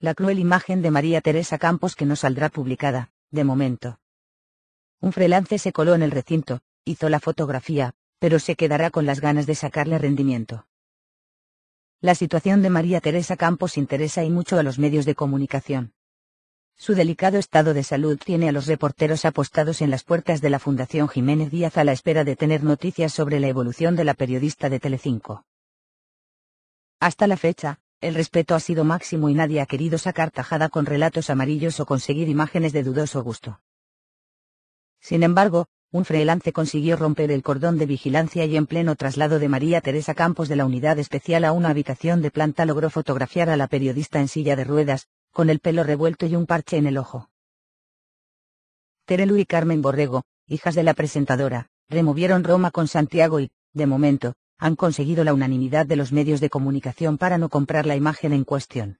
la cruel imagen de María Teresa Campos que no saldrá publicada, de momento. Un freelance se coló en el recinto, hizo la fotografía, pero se quedará con las ganas de sacarle rendimiento. La situación de María Teresa Campos interesa y mucho a los medios de comunicación. Su delicado estado de salud tiene a los reporteros apostados en las puertas de la Fundación Jiménez Díaz a la espera de tener noticias sobre la evolución de la periodista de Telecinco. Hasta la fecha, el respeto ha sido máximo y nadie ha querido sacar tajada con relatos amarillos o conseguir imágenes de dudoso gusto. Sin embargo, un freelance consiguió romper el cordón de vigilancia y en pleno traslado de María Teresa Campos de la unidad especial a una habitación de planta logró fotografiar a la periodista en silla de ruedas, con el pelo revuelto y un parche en el ojo. Terelu y Carmen Borrego, hijas de la presentadora, removieron Roma con Santiago y, de momento, han conseguido la unanimidad de los medios de comunicación para no comprar la imagen en cuestión.